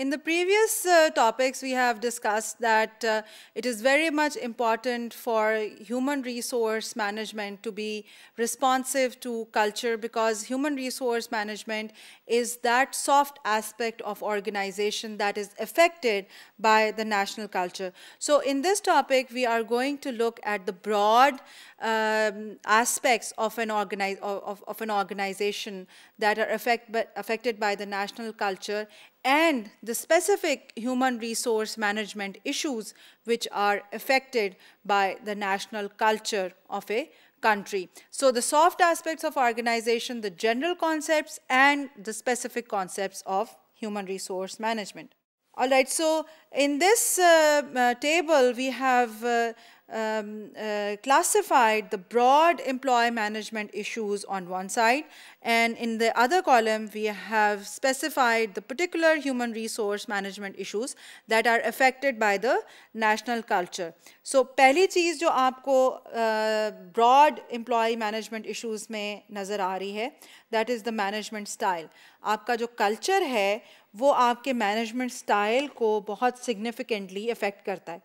In the previous uh, topics, we have discussed that uh, it is very much important for human resource management to be responsive to culture because human resource management is that soft aspect of organization that is affected by the national culture. So in this topic, we are going to look at the broad um, aspects of an, of, of an organization that are affect, affected by the national culture and the specific human resource management issues which are affected by the national culture of a country. So the soft aspects of organization, the general concepts and the specific concepts of human resource management. All right, so in this uh, uh, table, we have uh, um, uh, classified the broad employee management issues on one side and in the other column we have specified the particular human resource management issues that are affected by the national culture. So पहली चीज़ जो आपको broad employee management issues में नज़र आ रही है that is the management style. आपका जो culture है वो आपके management style को बहुत significantly affect करता है.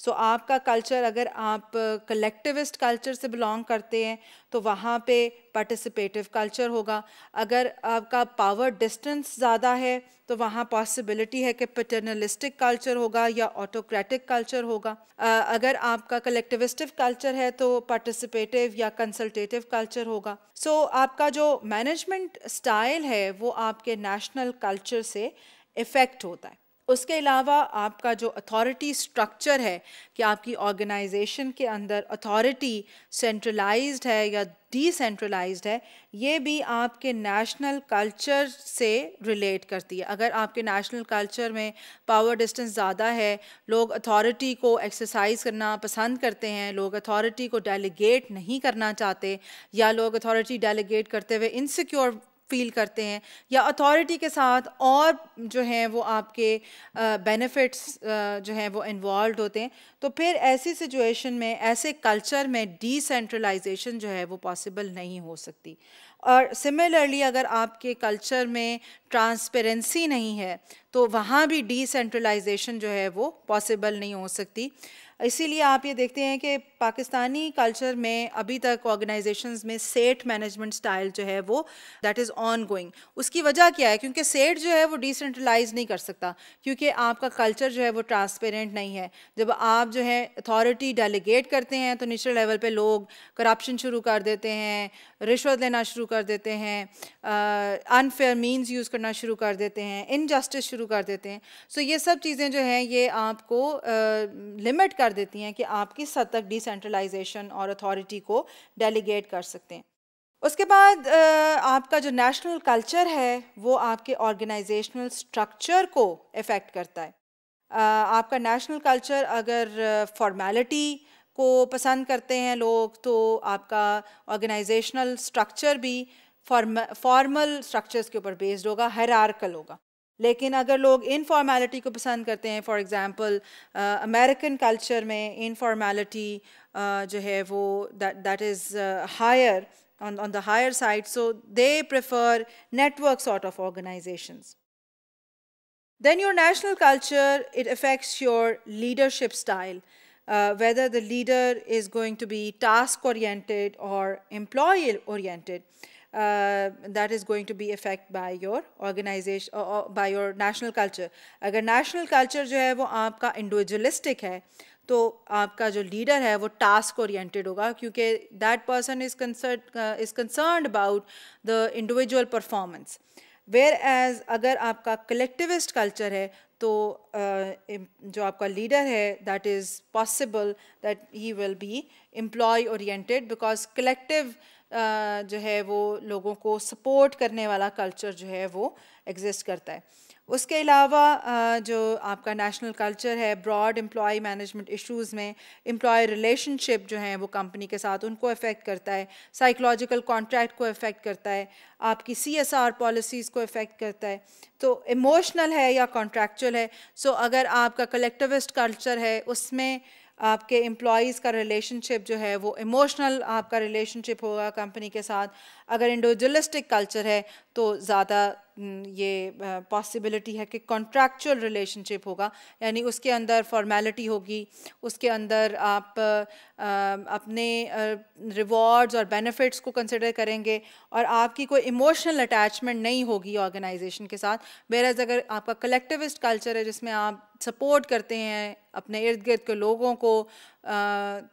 सो so, आपका कल्चर अगर आप कलेक्टिविस्ट uh, कल्चर से बिलोंग करते हैं तो वहाँ पे पार्टिसिपेटिव कल्चर होगा अगर आपका पावर डिस्टेंस ज़्यादा है तो वहाँ पॉसिबिलिटी है कि पटर्नलिस्टिक कल्चर होगा या ऑटोक्रेटिक कल्चर होगा uh, अगर आपका कलेक्टिविस्टिव कल्चर है तो पार्टिसिपेटिव या कंसल्टेटिव कल्चर होगा सो so, आपका जो मैनेजमेंट स्टाइल है वो आपके नेशनल कल्चर से इफ़ेक्ट होता है उसके अलावा आपका जो अथॉरिटी स्ट्रक्चर है कि आपकी ऑर्गेनाइजेशन के अंदर अथॉरिटी सेंट्रलाइज्ड है या डिसेंट्रलाइज्ड है ये भी आपके नेशनल कल्चर से रिलेट करती है अगर आपके नेशनल कल्चर में पावर डिस्टेंस ज़्यादा है लोग अथॉरिटी को एक्सरसाइज करना पसंद करते हैं लोग अथॉरिटी को डेलीगेट नहीं करना चाहते या लोग अथॉरिटी डेलीगेट करते हुए इनसिक्योर फील करते हैं या अथॉरिटी के साथ और जो हैं वो आपके बेनिफिट्स जो हैं वो इन्वॉल्व होते हैं तो फिर ऐसी सिचुएशन में ऐसे कल्चर में डिसेंट्रलाइजेशन जो है वो पॉसिबल नहीं हो सकती और सिमिलरली अगर आपके कल्चर में ट्रांसपेरेंसी नहीं है तो वहाँ भी डिसेंट्रलाइजेशन जो है वो पॉसिबल नहीं हो सकती इसीलिए आप ये देखते हैं कि पाकिस्तानी कल्चर में अभी तक ऑर्गेनाइजेशंस में सेठ मैनेजमेंट स्टाइल जो है वो दैट इज़ ऑन गोइंग उसकी वजह क्या है क्योंकि सेठ जो है वो डिसेंट्रलाइज नहीं कर सकता क्योंकि आपका कल्चर जो है वो ट्रांसपेरेंट नहीं है जब आप जो है अथॉरिटी डेलीगेट करते हैं तो निचले लेवल पर लोग करप्शन शुरू कर देते हैं रिश्वत लेना शुरू कर देते हैं अनफेयर मीन्स यूज़ करना शुरू कर देते हैं इनजस्टिस शुरू कर देते हैं सो so ये सब चीज़ें जो हैं ये आपको लिमिट uh, कर कर देती हैं कि आप किस हद तक डिसेंट्रलाइजेशन और अथॉरिटी को डेलीगेट कर सकते हैं उसके बाद आपका जो नेशनल कल्चर है वो आपके ऑर्गेनाइजेशनल स्ट्रक्चर को इफ़ेक्ट करता है आपका नेशनल कल्चर अगर फॉर्मेलिटी को पसंद करते हैं लोग तो आपका ऑर्गेनाइजेशनल स्ट्रक्चर भी फॉर्मल स्ट्रक्चर्स के ऊपर बेस्ड होगा हरारकल होगा लेकिन अगर लोग इनफॉर्मेलिटी को पसंद करते हैं uh, American culture, informality culture uh, uh, higher on, the higher side, so they prefer network sort of organizations. Then your national culture, it affects your leadership style, whether the leader is going to be task-oriented or employee-oriented. Uh, that is going to be affect by your organization or uh, uh, by your national culture अगर national culture जो है वो आपका individualistic है तो आपका जो leader है वो टास्क ओरिएंटेड होगा क्योंकि that person is concern is concern about the individual performance whereas अगर आपका कलेक्टिविस्ट कल्चर है तो जो आपका लीडर है that is possible that he will be employ oriented because collective जो है वो लोगों को सपोर्ट करने वाला कल्चर जो है वो एग्जिस्ट करता है उसके अलावा जो आपका नेशनल कल्चर है ब्रॉड एम्प्लॉय मैनेजमेंट इश्यूज़ में एम्प्लॉय रिलेशनशिप जो है वो कंपनी के साथ उनको अफेक्ट करता है साइकोलॉजिकल कॉन्ट्रैक्ट को अफेक्ट करता है आपकी सी एस आर पॉलिसीज़ को अफेक्ट करता है तो इमोशनल है या कॉन्ट्रैक्चुअल है सो अगर आपका कलेक्टिविस्ट कल्चर है उसमें आपके एम्प्लॉज़ का रिलेशनशिप जो है वो इमोशनल आपका रिलेशनशिप होगा कंपनी के साथ अगर इंडिविजुअलिस्टिक कल्चर है तो ज़्यादा ये पॉसिबिलिटी है कि कॉन्ट्रैक्चुअल रिलेशनशिप होगा यानी उसके अंदर फॉर्मेलिटी होगी उसके अंदर आप आ, अपने रिवॉर्ड्स और बेनिफिट्स को कंसिडर करेंगे और आपकी कोई इमोशनल अटैचमेंट नहीं होगी ऑर्गेनाइजेशन के साथ बेरज अगर आपका कलेक्टिविस्ट कल्चर है जिसमें आप सपोर्ट करते हैं अपने इर्द गिर्द के लोगों को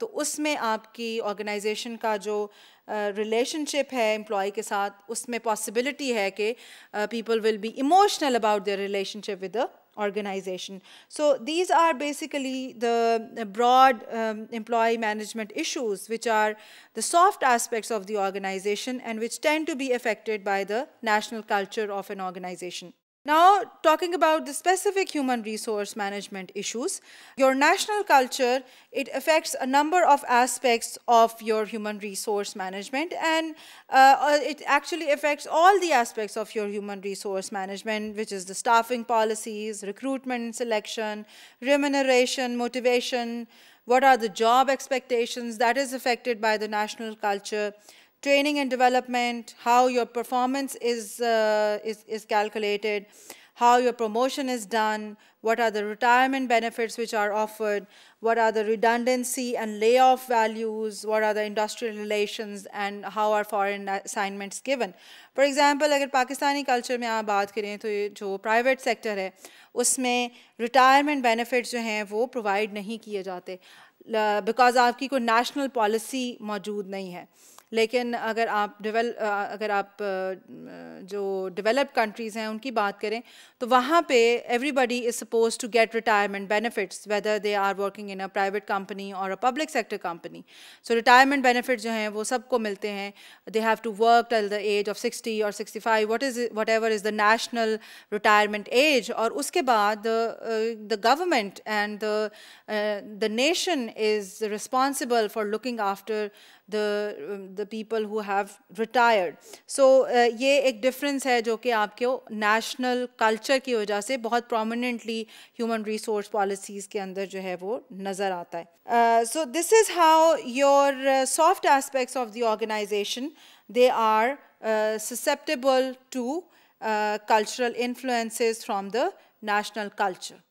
तो उसमें आपकी ऑर्गेनाइजेशन का जो रिलेशनशिप है एम्प्लॉय के साथ उसमें पॉसिबिलिटी है कि people will be emotional about the relationship with the organisation so these are basically the broad employ management issues which are the soft aspects of the organisation and which tend to be affected by the national culture of an organisation Now, talking about the specific human resource management issues, your national culture, it affects a number of aspects of your human resource management and uh, uh, it actually affects all the aspects of your human resource management, which is the staffing policies, recruitment, selection, remuneration, motivation, what are the job expectations that is affected by the national culture, training and development, how your performance is, uh, is, is calculated, how your promotion is done, what are the retirement benefits which are offered, what are the redundancy and layoff values, what are the industrial relations, and how are foreign assignments given. For example, अगर Pakistani culture में आप बात करें तो जो private sector है उसमें retirement benefits जो हैं वो provide nahi किए जाते because आपकी कोई national policy मौजूद नहीं लेकिन अगर आप डिवेल अगर आप जो डेवलप्ड कंट्रीज़ हैं उनकी बात करें तो वहाँ पे everybody is suppose to get retirement benefits whether they are working in a private company और a public sector company so retirement benefit जो हैं वो सबको मिलते हैं they have to work till the age of sixty और sixty five what is whatever is the national retirement age और उसके बाद the government and the nation is responsible for looking after the the people who have retired so ये एक difference है जो कि आपके नेशनल कल्चर की वजह से बहुत प्रोमिनेंटली ह्यूमन रिसोर्स पॉलिसीज़ के अंदर जो है वो नज़र आता है so this is how your soft aspects of the organisation they are susceptible to uh, cultural influences from the national culture.